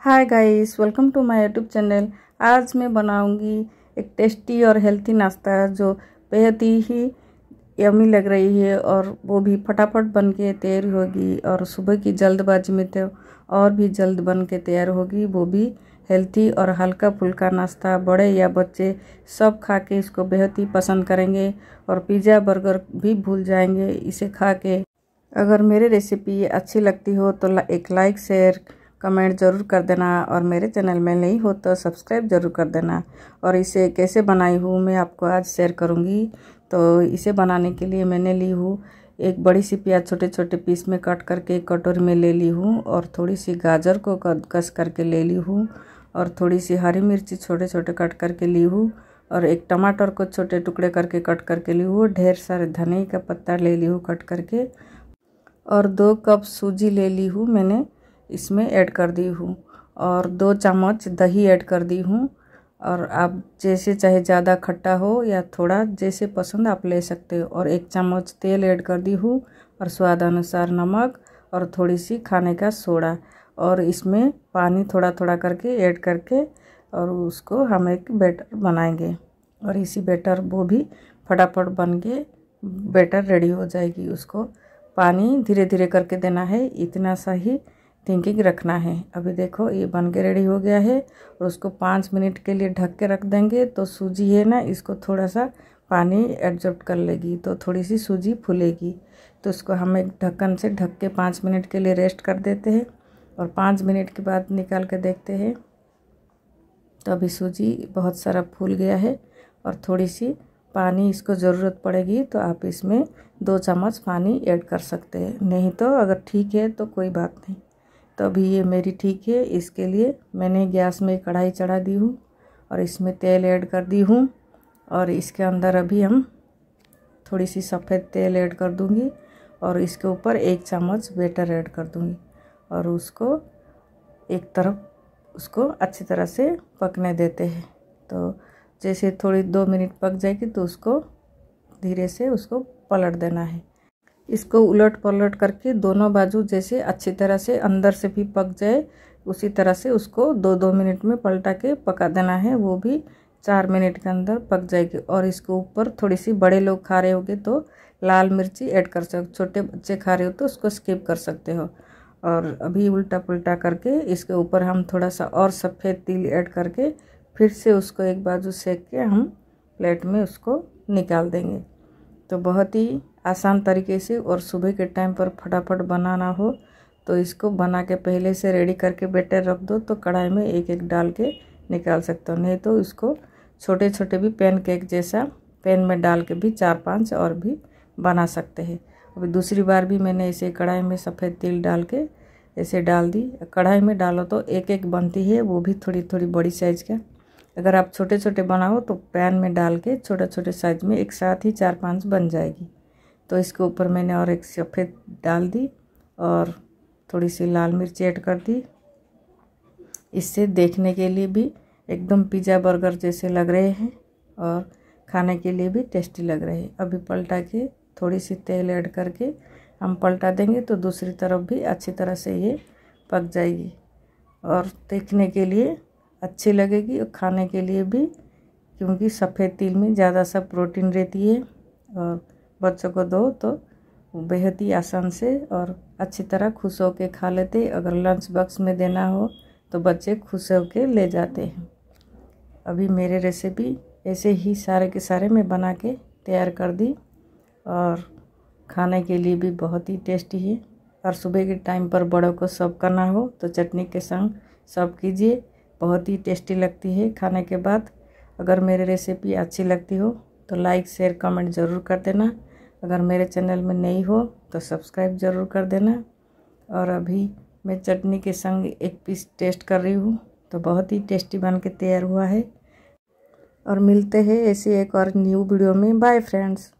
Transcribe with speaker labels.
Speaker 1: hi guys welcome to my YouTube channel आज मैं बनाऊंगी एक टेस्टी और हेल्थी नाश्ता जो बेहद ही यमी लग रही है और वो भी फटाफट बन के तैयार होगी और सुबह की जल्दबाजी में तो और भी जल्द बन के तैयार होगी वो भी हेल्थी और हल्का फुल्का नाश्ता बड़े या बच्चे सब खा के इसको बेहद ही पसंद करेंगे और पिज़्ज़ा बर्गर भी भूल जाएंगे इसे खा के अगर मेरे रेसिपी अच्छी लगती हो तो एक लाइक शेयर कमेंट ज़रूर कर देना और मेरे चैनल में नहीं हो तो सब्सक्राइब ज़रूर कर देना और इसे कैसे बनाई हूँ मैं आपको आज शेयर करूँगी तो इसे बनाने के लिए मैंने ली हूँ एक बड़ी सी प्याज छोटे छोटे पीस में कट करके एक कटोरी में ले ली हूँ और थोड़ी सी गाजर को कस करके ले ली हूँ और थोड़ी सी हरी मिर्ची छोटे छोटे कट करके ली हूँ और एक टमाटर को छोटे टुकड़े करके कट करके ली हूँ ढेर सारे धनिया का पत्ता ले ली हूँ कट करके और दो कप सूजी ले ली हूँ मैंने इसमें ऐड कर दी हूँ और दो चम्मच दही ऐड कर दी हूँ और आप जैसे चाहे ज़्यादा खट्टा हो या थोड़ा जैसे पसंद आप ले सकते हो और एक चम्मच तेल ऐड कर दी हूँ और स्वाद अनुसार नमक और थोड़ी सी खाने का सोडा और इसमें पानी थोड़ा थोड़ा करके ऐड करके और उसको हम एक बैटर बनाएंगे और इसी बैटर वो भी फटाफट बन के बैटर रेडी हो जाएगी उसको पानी धीरे धीरे करके देना है इतना सा ही थिंकिंग रखना है अभी देखो ये बन के रेडी हो गया है और उसको पाँच मिनट के लिए ढक के रख देंगे तो सूजी है ना इसको थोड़ा सा पानी एडजॉर्ब कर लेगी तो थोड़ी सी सूजी फूलेगी तो उसको हम एक ढक्कन से ढक के पाँच मिनट के लिए रेस्ट कर देते हैं और पाँच मिनट के बाद निकाल के देखते हैं तो अभी सूजी बहुत सारा फूल गया है और थोड़ी सी पानी इसको ज़रूरत पड़ेगी तो आप इसमें दो चम्मच पानी ऐड कर सकते हैं नहीं तो अगर ठीक है तो कोई बात नहीं तभी ये मेरी ठीक है इसके लिए मैंने गैस में कढ़ाई चढ़ा दी हूँ और इसमें तेल ऐड कर दी हूँ और इसके अंदर अभी हम थोड़ी सी सफ़ेद तेल ऐड कर दूँगी और इसके ऊपर एक चम्मच बेटर ऐड कर दूँगी और उसको एक तरफ उसको अच्छी तरह से पकने देते हैं तो जैसे थोड़ी दो मिनट पक जाएगी तो उसको धीरे से उसको पलट देना है इसको उलट पलट करके दोनों बाजू जैसे अच्छी तरह से अंदर से भी पक जाए उसी तरह से उसको दो दो मिनट में पलटा के पका देना है वो भी चार मिनट के अंदर पक जाएगी और इसके ऊपर थोड़ी सी बड़े लोग खा रहे होगे तो लाल मिर्ची ऐड कर सकते छोटे बच्चे खा रहे हो तो उसको स्किप कर सकते हो और अभी उल्टा पुलटा करके इसके ऊपर हम थोड़ा सा और सफ़ेद तिल ऐड करके फिर से उसको एक बाजू सेक के हम प्लेट में उसको निकाल देंगे तो बहुत ही आसान तरीके से और सुबह के टाइम पर फटाफट बनाना हो तो इसको बना के पहले से रेडी करके बैटर रख दो तो कढ़ाई में एक एक डाल के निकाल सकते हो नहीं तो इसको छोटे छोटे भी पैन केक जैसा पैन में डाल के भी चार पांच और भी बना सकते हैं अभी दूसरी बार भी मैंने इसे कढ़ाई में सफ़ेद तिल डाल के ऐसे डाल दी कढ़ाई में डालो तो एक एक बनती है वो भी थोड़ी थोड़ी बड़ी साइज़ का अगर आप छोटे छोटे बनाओ तो पैन में डाल के छोटे छोटे साइज़ में एक साथ ही चार पांच बन जाएगी तो इसके ऊपर मैंने और एक सफ़ेद डाल दी और थोड़ी सी लाल मिर्च ऐड कर दी इससे देखने के लिए भी एकदम पिज़्ज़ा बर्गर जैसे लग रहे हैं और खाने के लिए भी टेस्टी लग रहे हैं अभी पलटा के थोड़ी सी तेल ऐड करके हम पलटा देंगे तो दूसरी तरफ भी अच्छी तरह से ये पक जाएगी और देखने के लिए अच्छी लगेगी और खाने के लिए भी क्योंकि सफ़ेद तिल में ज़्यादा सा प्रोटीन रहती है और बच्चों को दो तो बेहद ही आसान से और अच्छी तरह खुश होकर खा लेते अगर लंच बॉक्स में देना हो तो बच्चे खुश होकर ले जाते हैं अभी मेरे रेसिपी ऐसे ही सारे के सारे मैं बना के तैयार कर दी और खाने के लिए भी बहुत ही टेस्टी है और सुबह के टाइम पर बड़ों को सर्व करना हो तो चटनी के संग सर्व कीजिए बहुत ही टेस्टी लगती है खाने के बाद अगर मेरी रेसिपी अच्छी लगती हो तो लाइक शेयर कमेंट ज़रूर कर देना अगर मेरे चैनल में नई हो तो सब्सक्राइब ज़रूर कर देना और अभी मैं चटनी के संग एक पीस टेस्ट कर रही हूँ तो बहुत ही टेस्टी बन के तैयार हुआ है और मिलते हैं ऐसे एक और न्यू वीडियो में बाय फ्रेंड्स